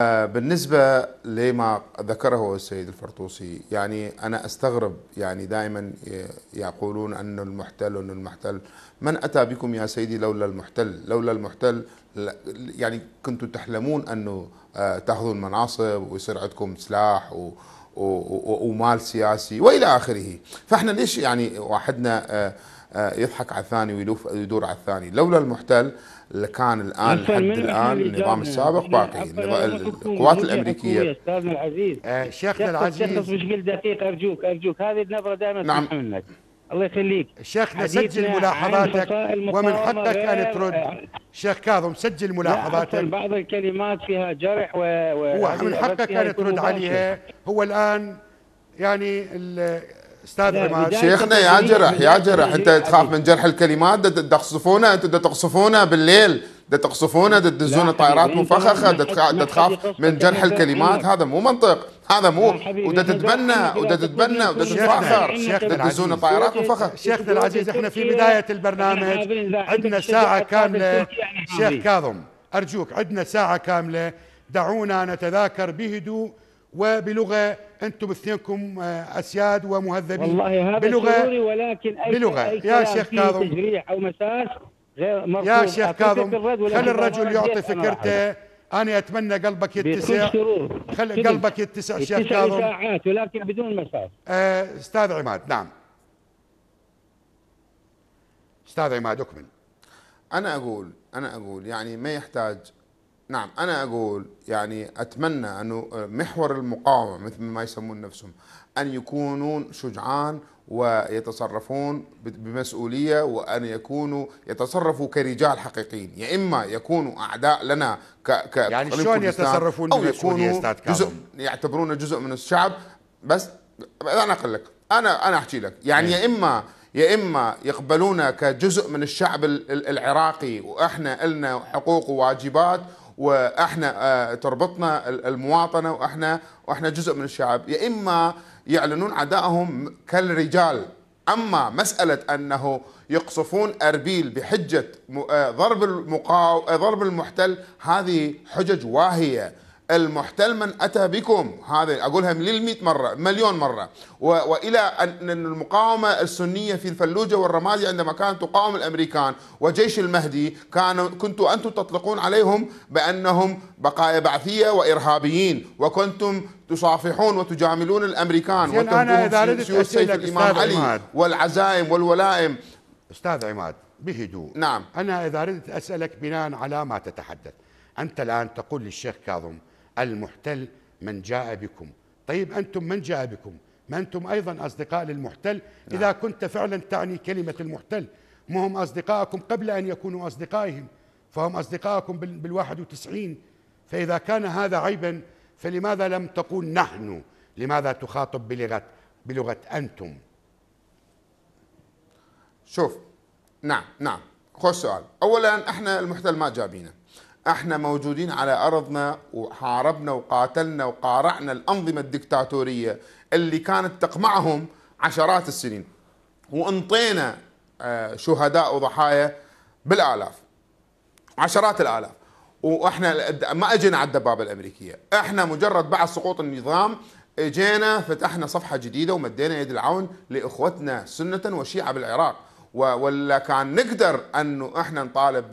آه، بالنسبة لما ذكره السيد الفرطوسي يعني أنا أستغرب يعني دائما يقولون أن المحتل أن المحتل من أتى بكم يا سيدي لولا المحتل لولا المحتل يعني كنتوا تحلمون أنه آه، تأخذوا المناصب ويصير عندكم سلاح و ومال سياسي والى اخره فاحنا ليش يعني واحدنا آه، آه، يضحك على الثاني ويلوف يدور على الثاني لولا المحتل لكان الان لحد الان النظام السابق باقي القوات الامريكيه استاذنا العزيز آه، شيخنا العزيز بشكل دقيق ارجوك ارجوك هذه النبره دائما نعم منك الله يخليك شيخنا سجل ملاحظاتك ومن حقك ان ترد شيخ كاظم سجل ملاحظاتك بعض الكلمات فيها جرح و, و... هو من حقك يعني ان ترد عليها هو الان يعني استاذ عماد شيخنا يا جرح يا جرح انت تخاف من جرح الكلمات تقصفونا انت تقصفونا بالليل تقصفونا تدزونا طائرات مفخخه تخاف من جرح الكلمات هذا مو منطق هذا مو وده تتبنى وده تتبنى وده تتفاخر العزيز طائرات وفخر شيخنا العزيز احنا في بدايه البرنامج عندنا ساعه كامله يعني شيخ كاظم ارجوك عندنا ساعه كامله دعونا نتذاكر بهدوء وبلغه انتم اثنينكم آه، اسياد ومهذبين والله هذا بلغه ولكن أي بلغه أي يا شيخ كاظم او مساس غير يا شيخ كاظم خلي الرجل يعطي فكرته أنا أتمنى قلبك يتسع خلي قلبك يتسع شيخ كاظم ساعات ولكن بدون مساس آه أستاذ عماد نعم أستاذ عماد أكمل أنا أقول أنا أقول يعني ما يحتاج نعم أنا أقول يعني أتمنى أنه محور المقاومة مثل ما يسمون نفسهم أن يكونون شجعان ويتصرفون بمسؤولية وأن يكونوا يتصرفوا كرجال حقيقيين يا إما يكونوا أعداء لنا ك ك يعني شلون يتصرفون أو يكونوا جزء يعتبرون جزء من الشعب بس أنا أقول لك أنا أنا أحكي لك يعني يا إما يا اما يقبلونا كجزء من الشعب العراقي واحنا لنا حقوق وواجبات واحنا آه، تربطنا المواطنه واحنا واحنا جزء من الشعب يا اما يعلنون عدائهم كالرجال اما مساله انه يقصفون اربيل بحجه آه، ضرب المقاو... آه، ضرب المحتل هذه حجج واهيه المحتل من أتى بكم هذا أقولها 100 مرة مليون مرة وإلى أن المقاومة السنية في الفلوجة والرمادي عندما كانت تقاوم الأمريكان وجيش المهدي كان كنتم أنتم تطلقون عليهم بأنهم بقايا بعثية وإرهابيين وكنتم تصافحون وتجاملون الأمريكان وتنظرون سيوف سيف الإمام علي والعزائم والولائم أستاذ عماد بهدوء نعم أنا إذا أردت أسألك بناء على ما تتحدث أنت الآن تقول للشيخ كاظم المحتل من جاء بكم طيب أنتم من جاء بكم ما أنتم أيضا أصدقاء للمحتل نعم. إذا كنت فعلا تعني كلمة المحتل ما هم أصدقائكم قبل أن يكونوا أصدقائهم فهم أصدقائكم بالواحد وتسعين فإذا كان هذا عيبا فلماذا لم تقول نحن لماذا تخاطب بلغة بلغة أنتم شوف نعم نعم خوش سؤال أولا إحنا المحتل ما جابينا احنا موجودين على ارضنا وحاربنا وقاتلنا وقارعنا الانظمه الدكتاتوريه اللي كانت تقمعهم عشرات السنين وانطينا آه، شهداء وضحايا بالالاف عشرات الالاف واحنا ما اجينا على الدبابه الامريكيه، احنا مجرد بعد سقوط النظام اجينا فتحنا صفحه جديده ومدينا يد العون لاخوتنا سنه وشيعه بالعراق، ولا كان نقدر انه احنا نطالب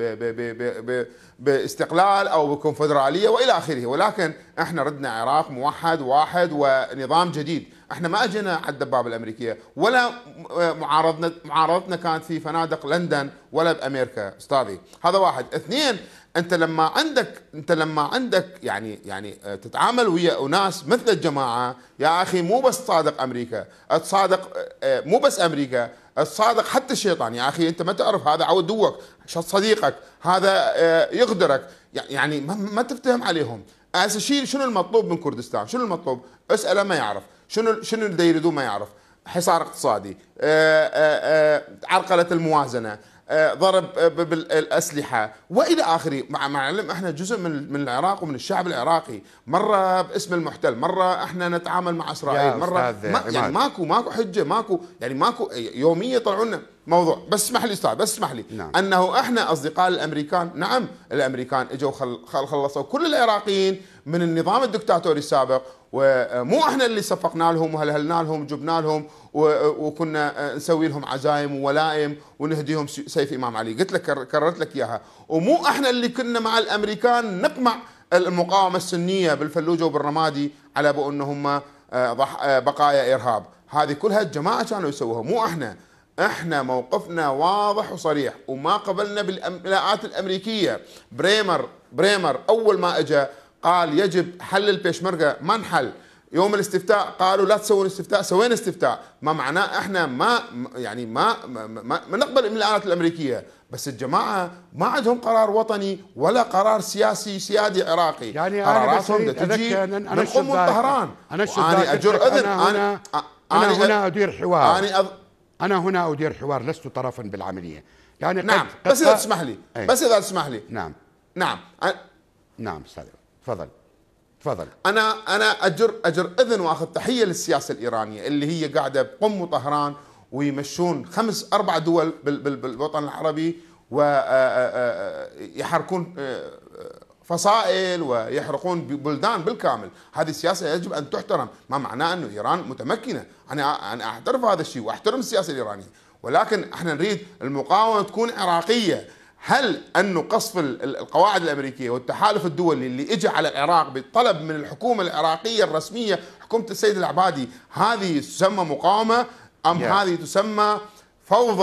باستقلال او بكونفدراليه والى اخره ولكن احنا ردنا عراق موحد واحد ونظام جديد احنا ما اجينا على الدبابه الامريكيه ولا معارضنا معارضتنا كانت في فنادق لندن ولا بامريكا استاذي هذا واحد اثنين انت لما عندك انت لما عندك يعني يعني تتعامل ويا اناس مثل الجماعه يا اخي مو بس صادق امريكا تصادق آه، مو بس امريكا الصادق حتى الشيطان يا اخي انت ما تعرف هذا عدوك صديقك هذا آه، يغدرك يعني ما تفتهم عليهم اساسيين شنو المطلوب من كردستان شنو المطلوب اساله ما يعرف شنو شنو اللي يريدوه ما يعرف حصار اقتصادي آآ آه، آآ آه، عرقله الموازنه آه، ضرب آه، بالاسلحه والى اخره مع معلم احنا جزء من من العراق ومن الشعب العراقي مره باسم المحتل مره احنا نتعامل مع اسرائيل مره ما يعني ماكو ماكو حجه ماكو يعني ماكو يوميا يطلعون موضوع بس اسمح لي استاذ بس اسمح لي نعم. انه احنا اصدقاء الامريكان نعم الامريكان اجوا خلصوا كل العراقيين من النظام الدكتاتوري السابق ومو احنا اللي صفقنا لهم وهلهلنا لهم وجبنا لهم وكنا نسوي لهم عزايم وولائم ونهديهم سيف امام علي قلت لك كررت لك اياها ومو احنا اللي كنا مع الامريكان نقمع المقاومه السنيه بالفلوجه وبالرمادي على بو ان هم آه، آه، بقايا ارهاب هذه كلها الجماعه كانوا يسووها مو احنا احنا موقفنا واضح وصريح وما قبلنا بالاملاءات الامريكيه بريمر بريمر اول ما اجى قال يجب حل البيشمركه ما انحل يوم الاستفتاء قالوا لا تسوون استفتاء سوينا استفتاء ما معناه احنا ما يعني ما ما, ما, نقبل الاملاءات الامريكيه بس الجماعه ما عندهم قرار وطني ولا قرار سياسي سيادي عراقي يعني قراراتهم تجي من قم طهران انا انا اجر اذن انا انا, أنا هنا ادير حوار أنا, أض... انا هنا ادير حوار لست طرفا بالعمليه يعني نعم قد بس اذا تسمح لي أي. بس اذا تسمح لي نعم نعم أ... نعم استاذ تفضل تفضل انا انا اجر اجر اذن واخذ تحيه للسياسه الايرانيه اللي هي قاعده بقم وطهران ويمشون خمس اربع دول بالوطن العربي ويحركون آه، آه، آه، فصائل ويحرقون بلدان بالكامل هذه السياسة يجب أن تحترم ما معناه أن إيران متمكنة أنا أنا أعترف هذا الشيء وأحترم السياسة الإيرانية ولكن احنا نريد المقاومة تكون عراقية هل أن قصف القواعد الامريكيه والتحالف الدولي اللي اجى على العراق بطلب من الحكومه العراقيه الرسميه حكومه السيد العبادي هذه تسمى مقاومه ام yeah. هذه تسمى فوضى